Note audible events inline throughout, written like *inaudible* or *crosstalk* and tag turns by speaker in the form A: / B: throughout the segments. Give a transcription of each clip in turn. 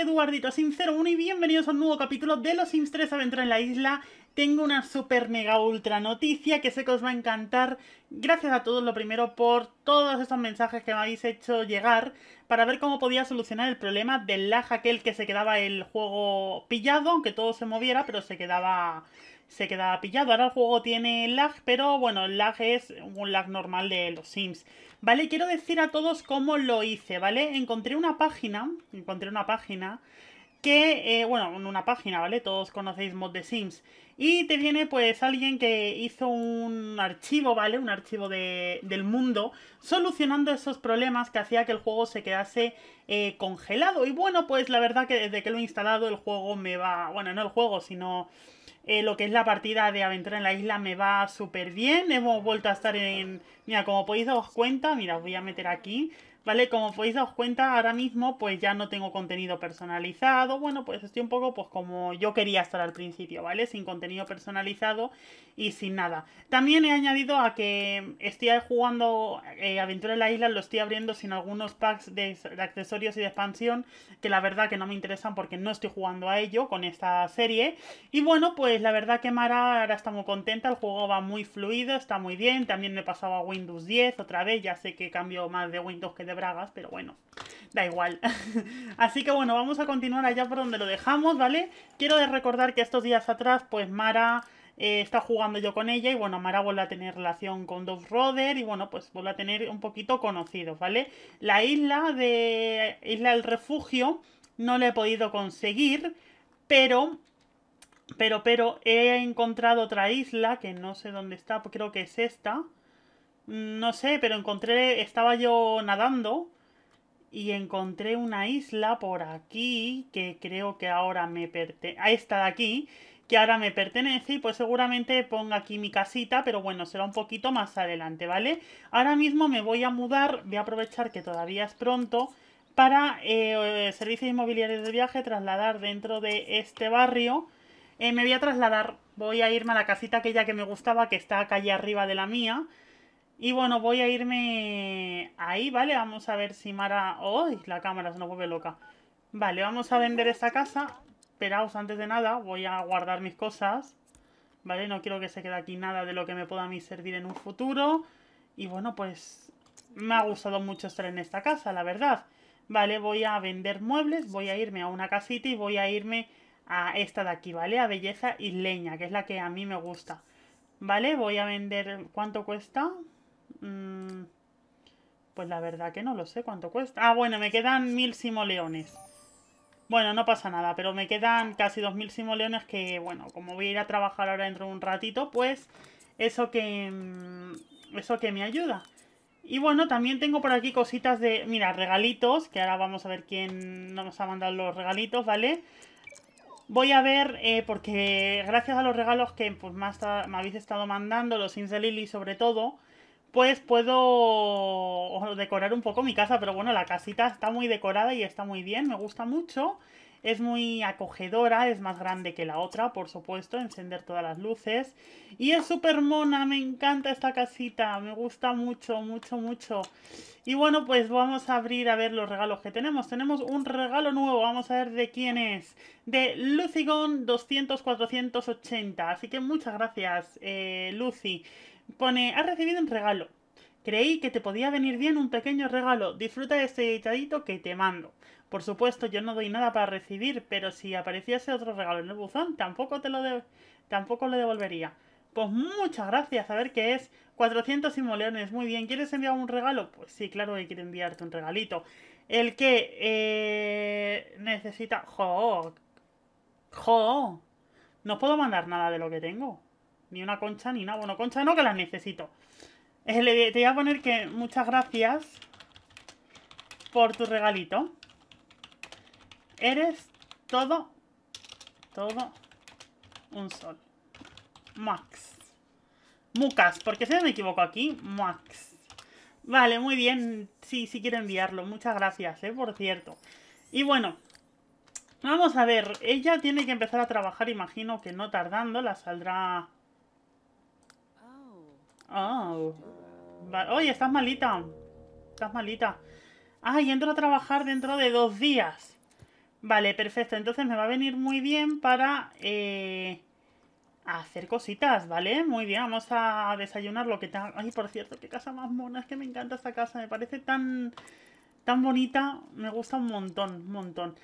A: Eduardito Sincero 1 y bienvenidos a un nuevo capítulo de Los Sims 3 Aventura en la Isla. Tengo una super mega ultra noticia que sé que os va a encantar. Gracias a todos, lo primero, por todos estos mensajes que me habéis hecho llegar para ver cómo podía solucionar el problema del lag aquel que se quedaba el juego pillado, aunque todo se moviera, pero se quedaba se quedaba pillado. Ahora el juego tiene lag, pero bueno, el lag es un lag normal de los Sims. ¿vale? Quiero decir a todos cómo lo hice, ¿vale? Encontré una página, encontré una página que, eh, bueno, una página, ¿vale? Todos conocéis Mod de Sims. Y te viene pues alguien que hizo un archivo, ¿vale? Un archivo de, del mundo, solucionando esos problemas que hacía que el juego se quedase eh, congelado. Y bueno, pues la verdad que desde que lo he instalado el juego me va, bueno, no el juego, sino eh, lo que es la partida de aventura en la isla me va súper bien. Hemos vuelto a estar en... Mira, como podéis daros cuenta, mira, os voy a meter aquí. ¿Vale? Como podéis daros cuenta, ahora mismo pues ya no tengo contenido personalizado. Bueno, pues estoy un poco pues como yo quería estar al principio, ¿vale? Sin contenido personalizado y sin nada. También he añadido a que estoy jugando eh, Aventura en la Isla, lo estoy abriendo sin algunos packs de, accesorios y de expansión, que la verdad que no me interesan porque no estoy jugando a ello con esta serie. Y bueno, pues la verdad que Mara ahora está muy contenta, el juego va muy fluido, está muy bien. También me pasaba a Windows 10 otra vez, ya sé que cambio más de Windows que de bragas, pero bueno, da igual. *laughs* Así que bueno, vamos a continuar allá por donde lo dejamos, ¿vale? Quiero recordar que estos días atrás, pues Mara eh, está jugando yo con ella y bueno, Mara vuelve a tener relación con Dove Roder y bueno, pues vuelve a tener un poquito conocidos, ¿vale? La isla de Isla del Refugio no la he podido conseguir, pero... Pero, pero, he encontrado otra isla que no sé dónde está, creo que es esta. Mm, no sé, pero encontré, estaba yo nadando y encontré una isla por aquí que creo que ahora me pertenece, a ah, esta de aquí, que ahora me pertenece y pues seguramente ponga aquí mi casita, pero bueno, será un poquito más adelante, ¿vale? Ahora mismo me voy a mudar, voy a aprovechar que todavía es pronto para eh, servicios inmobiliarios de viaje, trasladar dentro de este barrio. Eh, me voy a trasladar, voy a irme a la casita aquella que me gustaba, que está calle arriba de la mía. Y bueno, voy a irme ahí, ¿vale? Vamos a ver si Mara... ¡Uy! La cámara se nos vuelve loca. Vale, vamos a vender esta casa. Esperaos, antes de nada, voy a guardar mis cosas. ¿Vale? No quiero que se quede aquí nada de lo que me pueda a mí servir en un futuro. Y bueno, pues me ha gustado mucho estar en esta casa, la verdad. Vale, voy a vender muebles, voy a irme a una casita y voy a irme a esta de aquí, ¿vale? A Belleza Isleña, que es la que a mí me gusta. Vale, voy a vender... ¿Cuánto cuesta? Mm, pues la verdad que no lo sé cuánto cuesta. Ah, bueno, me quedan mil simoleones. Bueno, no pasa nada, pero me quedan casi dos mil simoleones que, bueno, como voy a ir a trabajar ahora dentro de un ratito, pues eso que... Mm, eso que me ayuda. Y bueno, también tengo por aquí cositas de... Mira, regalitos, que ahora vamos a ver quién nos ha mandado los regalitos, ¿vale? Voy a ver, eh, porque gracias a los regalos que pues, más me habéis estado mandando, los Sims de Lily sobre todo, pues puedo decorar un poco mi casa. Pero bueno, la casita está muy decorada y está muy bien, me gusta mucho. Es muy acogedora, es más grande que la otra, por supuesto, encender todas las luces. Y es súper mona, me encanta esta casita, me gusta mucho, mucho, mucho. Y bueno, pues vamos a abrir a ver los regalos que tenemos. Tenemos un regalo nuevo, vamos a ver de quién es. De Lucigon 200-480, así que muchas gracias, eh, Lucy. Pone, ha recibido un regalo. Creí que te podía venir bien un pequeño regalo. Disfruta de este editadito que te mando. Por supuesto, yo no doy nada para recibir, pero si apareciese otro regalo en el buzón, tampoco te lo de... tampoco le devolvería. Pues muchas gracias, a ver qué es. 400 simoleones, muy bien. ¿Quieres enviar un regalo? Pues sí, claro que quiero enviarte un regalito. El que eh, necesita... ¡Jo! ¡Jo! No puedo mandar nada de lo que tengo. Ni una concha, ni nada. Bueno, concha no, que las necesito. Te voy a poner que muchas gracias por tu regalito. Eres todo, todo un sol. Max. Mucas, porque si no me equivoco aquí, Max. Vale, muy bien. Sí, sí quiero enviarlo. Muchas gracias, ¿eh? por cierto. Y bueno, vamos a ver. Ella tiene que empezar a trabajar, imagino que no tardando. La saldrá... Oh. oh. Oye, estás malita. Estás malita. Ah, y entro a trabajar dentro de dos días. Vale, perfecto. Entonces me va a venir muy bien para eh, hacer cositas, ¿vale? Muy bien, vamos a desayunar lo que tenga. Ay, por cierto, qué casa más mona. Es que me encanta esta casa. Me parece tan, tan bonita. Me gusta un montón, un montón.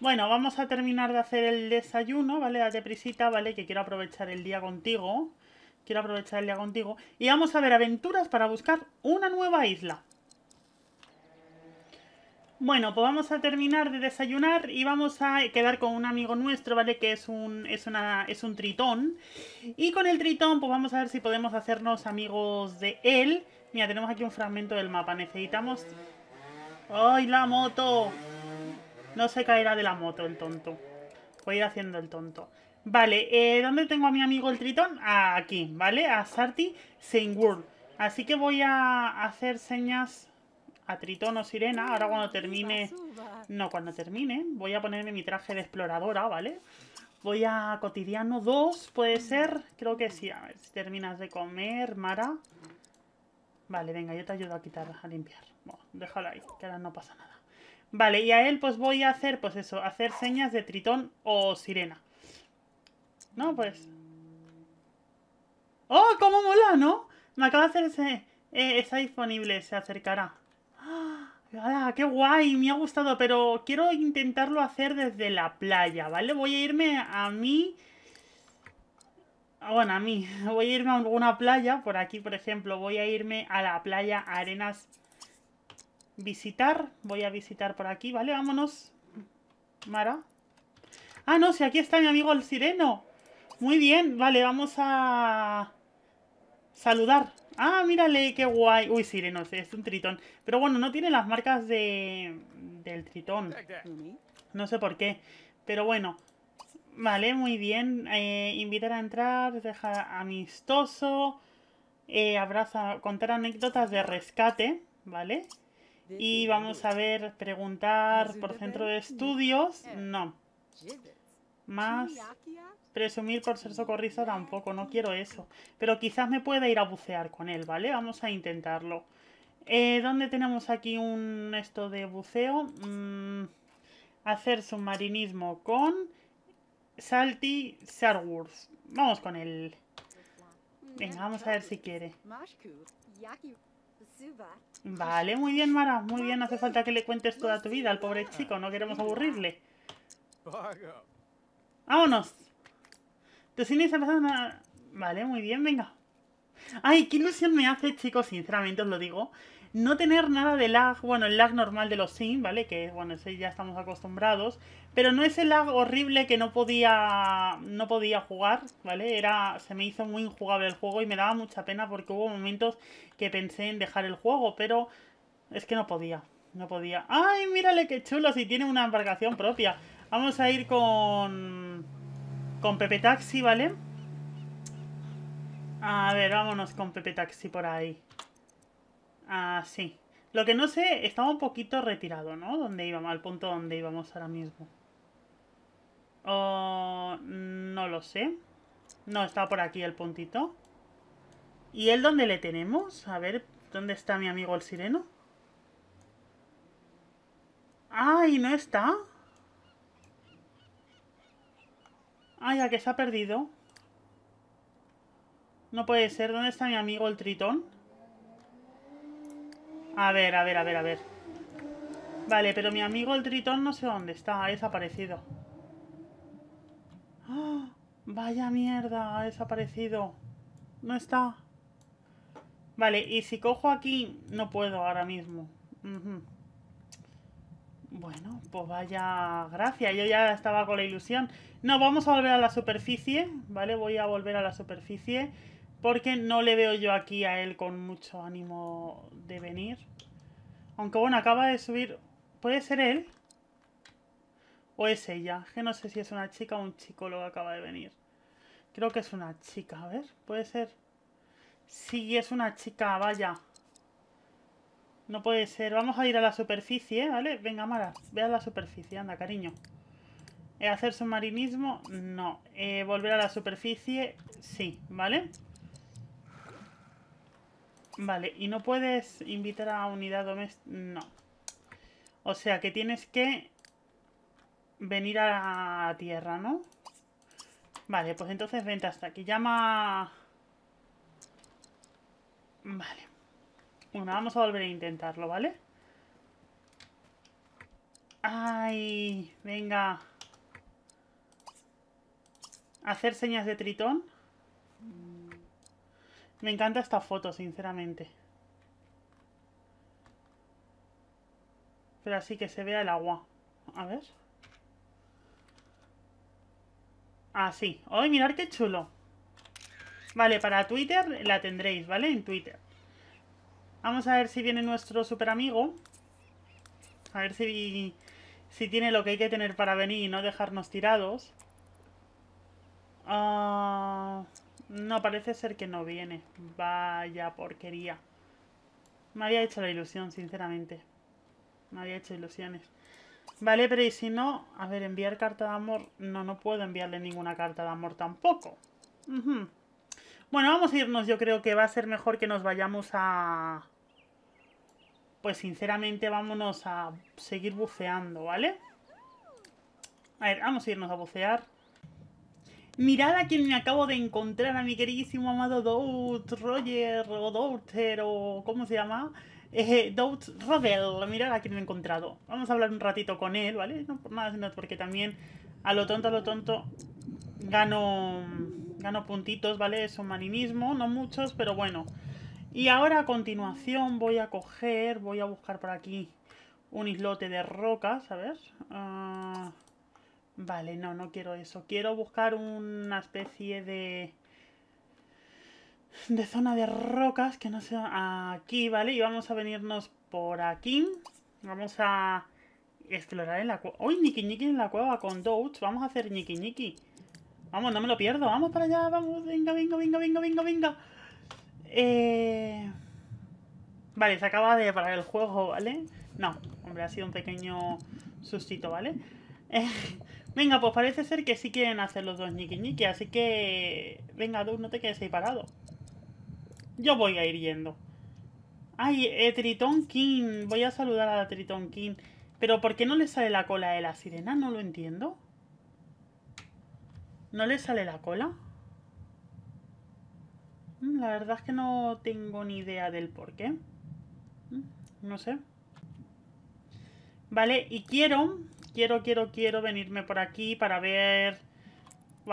A: Bueno, vamos a terminar de hacer el desayuno, ¿vale? Date prisita, ¿vale? Que quiero aprovechar el día contigo quiero aprovechar el día contigo. Y vamos a ver aventuras para buscar una nueva isla. Bueno, pues vamos a terminar de desayunar y vamos a quedar con un amigo nuestro, ¿vale? Que es un, es una, es un tritón. Y con el tritón, pues vamos a ver si podemos hacernos amigos de él. Mira, tenemos aquí un fragmento del mapa. Necesitamos... ¡Ay, la moto! No se caerá de la moto el tonto. Voy a ir haciendo el tonto. Vale, eh, ¿dónde tengo a mi amigo el tritón? Ah, aquí, ¿vale? A Sarti Saint World. Así que voy a hacer señas a Tritón o Sirena. Ahora cuando termine... No, cuando termine voy a ponerme mi traje de exploradora, ¿vale? Voy a cotidiano 2, puede ser. Creo que sí. A ver si terminas de comer, Mara. Vale, venga, yo te ayudo a quitar, a limpiar. Bueno, déjalo ahí, que ahora no pasa nada. Vale, y a él pues voy a hacer, pues eso, hacer señas de Tritón o Sirena. No, pues. ¡Oh, cómo mola, ¿no? Me acaba de hacer ese... Eh, está disponible, se acercará. ¡Ah! qué guay! Me ha gustado, pero quiero intentarlo hacer desde la playa, ¿vale? Voy a irme a mí... Ah, bueno, a mí. *laughs* Voy a irme a alguna playa, por aquí, por ejemplo. Voy a irme a la playa Arenas Visitar. Voy a visitar por aquí, ¿vale? Vámonos, Mara. Ah, no, si aquí está mi amigo el sireno. Muy bien, vale, vamos a saludar. Ah, mírale, qué guay. Uy, sé, es un tritón. Pero bueno, no tiene las marcas de del tritón. No sé por qué. Pero bueno. Vale, muy bien. Eh, invitar a entrar, dejar amistoso. Eh, abraza, contar anécdotas de rescate, ¿vale? Y vamos a ver, preguntar por centro de estudios. No. Más presumir por ser socorrista tampoco, no quiero eso. Pero quizás me pueda ir a bucear con él, ¿vale? Vamos a intentarlo. Eh, ¿Dónde tenemos aquí un esto de buceo? Mm, hacer submarinismo con Salty Sarwurf. Vamos con él. Venga, vamos a ver si quiere. Vale, muy bien, Mara. Muy bien, hace falta que le cuentes toda tu vida al pobre chico. No queremos aburrirle. ¡Vámonos! Entonces esa persona... Vale, muy bien, venga. Ay, qué ilusión me hace, chicos, sinceramente os lo digo. No tener nada de lag, bueno, el lag normal de los sim, ¿vale? Que, bueno, ese ya estamos acostumbrados. Pero no es el lag horrible que no podía, no podía jugar, ¿vale? Era, se me hizo muy injugable el juego y me daba mucha pena porque hubo momentos que pensé en dejar el juego, pero es que no podía, no podía. ¡Ay, mírale qué chulo! Si tiene una embarcación propia. Vamos a ir con... Con Pepe Taxi, ¿vale? A ver, vámonos con Pepe Taxi por ahí. Así. Ah, lo que no sé, estaba un poquito retirado, ¿no? Donde íbamos, al punto donde íbamos ahora mismo. no lo sé. No, estaba por aquí el puntito. ¿Y él dónde le tenemos? A ver, ¿dónde está mi amigo el sireno? ¡Ay, no está! Ay, ah, ¿a que se ha perdido? No puede ser. ¿Dónde está mi amigo el tritón? A ver, a ver, a ver, a ver. Vale, pero mi amigo el tritón no sé dónde está. Ha desaparecido. ¡Ah! Vaya mierda, ha desaparecido. No está. Vale, y si cojo aquí, no puedo ahora mismo. Bueno, pues vaya gracias, yo ya estaba con la ilusión. No, vamos a volver a la superficie, ¿vale? Voy a volver a la superficie porque no le veo yo aquí a él con mucho ánimo de venir. Aunque bueno, acaba de subir... ¿Puede ser él? ¿O es ella? Que no sé si es una chica o un chico lo que acaba de venir. Creo que es una chica, a ver, puede ser. Sí, es una chica, vaya. No puede ser. Vamos a ir a la superficie, ¿vale? Venga, Mara, ve a la superficie. Anda, cariño. ¿Eh, ¿Hacer submarinismo? No. Eh, ¿Volver a la superficie? Sí, ¿vale? Vale, ¿y no puedes invitar a unidad doméstica? No. O sea que tienes que venir a la tierra, ¿no? Vale, pues entonces vente hasta aquí. Llama... Vale. Bueno, vamos a volver a intentarlo, ¿vale? ¡Ay! Venga. Hacer señas de tritón. Me encanta esta foto, sinceramente. Pero así que se vea el agua. A ver. Así. Ah, ¡Ay, mirad qué chulo! Vale, para Twitter la tendréis, ¿vale? En Twitter. Vamos a ver si viene nuestro super amigo. A ver si, si tiene lo que hay que tener para venir y no dejarnos tirados. Ah, no, parece ser que no viene. Vaya porquería. Me había hecho la ilusión, sinceramente. Me había hecho ilusiones. Vale, pero y si no... A ver, enviar carta de amor... No, no puedo enviarle ninguna carta de amor tampoco. Bueno, vamos a irnos. Yo creo que va a ser mejor que nos vayamos a pues sinceramente vámonos a seguir buceando, ¿vale? A ver, vamos a irnos a bucear. Mirad a quien me acabo de encontrar, a mi queridísimo amado Dout, Roger, o Douter, o ¿cómo se llama? Eh, Dout Rodel, mirad a quien me he encontrado. Vamos a hablar un ratito con él, ¿vale? No por nada, sino porque también a lo tonto, a lo tonto, gano, gano puntitos, ¿vale? un maninismo, no muchos, pero bueno. Y ahora a continuación voy a coger, voy a buscar por aquí un islote de rocas. A ah, ver, vale, no, no quiero eso. Quiero buscar una especie de... De zona de rocas que no sea aquí, ¿vale? Y vamos a venirnos por aquí. Vamos a explorar en la cueva. ¡Uy, Niki Niki en la cueva con Doge! Vamos a hacer Niki Niki. Vamos, no me lo pierdo. Vamos para allá, vamos. Venga, venga, venga, venga, venga, venga. Eh, vale, se acaba de parar el juego, ¿vale? No, hombre, ha sido un pequeño sustito, ¿vale? Eh, *laughs* venga, pues parece ser que sí quieren hacer los dos ñiqui así que... Venga, Doug, no te quedes ahí parado. Yo voy a ir yendo. Ay, eh, Triton King. Voy a saludar a la Triton King. Pero ¿por qué no le sale la cola de la sirena? No lo entiendo. ¿No le sale la cola? Mm, la verdad es que no tengo ni idea del por qué. Mm, no sé. Vale, y quiero, quiero, quiero, quiero venirme por aquí para ver...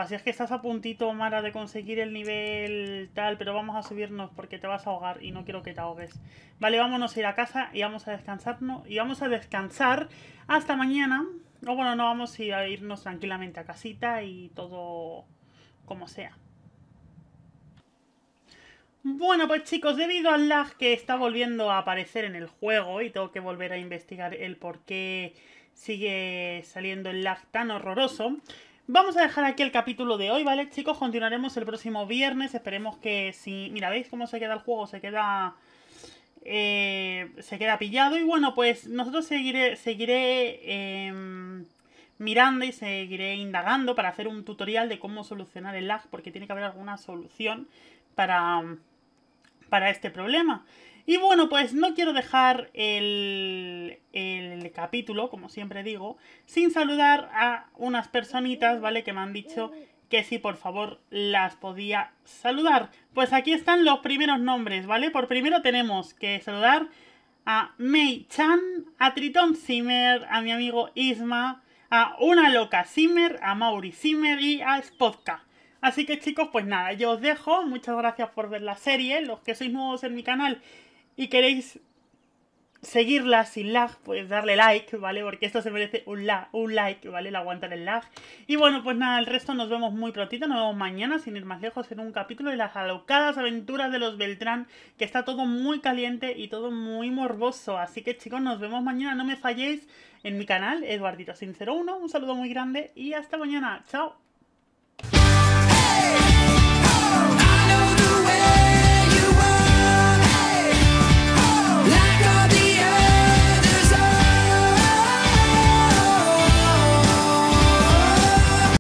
A: si es que estás a puntito, Mara, de conseguir el nivel tal, pero vamos a subirnos porque te vas a ahogar y no quiero que te ahogues. Vale, vámonos a ir a casa y vamos a descansarnos. Y vamos a descansar hasta mañana. O bueno, no, vamos a irnos tranquilamente a casita y todo como sea. Bueno, pues chicos, debido al lag que está volviendo a aparecer en el juego y tengo que volver a investigar el por qué sigue saliendo el lag tan horroroso, vamos a dejar aquí el capítulo de hoy, ¿vale, chicos? Continuaremos el próximo viernes, esperemos que si... Mira, ¿veis cómo se queda el juego? Se queda... Eh, se queda pillado y bueno, pues nosotros seguiré... seguiré em, mirando y seguiré indagando para hacer un tutorial de cómo solucionar el lag porque tiene que haber alguna solución para para este problema. Y bueno, pues no quiero dejar el, capítulo, como siempre digo, sin saludar a unas personitas, ¿vale? Que me han dicho que si por favor las podía saludar. Pues aquí están los primeros nombres, ¿vale? Por primero tenemos que saludar a Mei Chan, a Triton Zimmer, a mi amigo Isma, a Una Loca Zimmer, a Mauri Zimmer y a Spotka. Así que chicos, pues nada, yo os dejo. Muchas gracias por ver la serie. Los que sois nuevos en mi canal y queréis seguirla sin lag, pues darle like, ¿vale? Porque esto se merece un, la, un like, ¿vale? El aguantar el lag. Y bueno, pues nada, el resto nos vemos muy prontito, nos vemos mañana, sin ir más lejos, en un capítulo de las alocadas aventuras de los Beltrán, que está todo muy caliente y todo muy morboso. Así que chicos, nos vemos mañana, no me falléis en mi canal, Eduardito sincero 01, un saludo muy grande y hasta mañana, chao.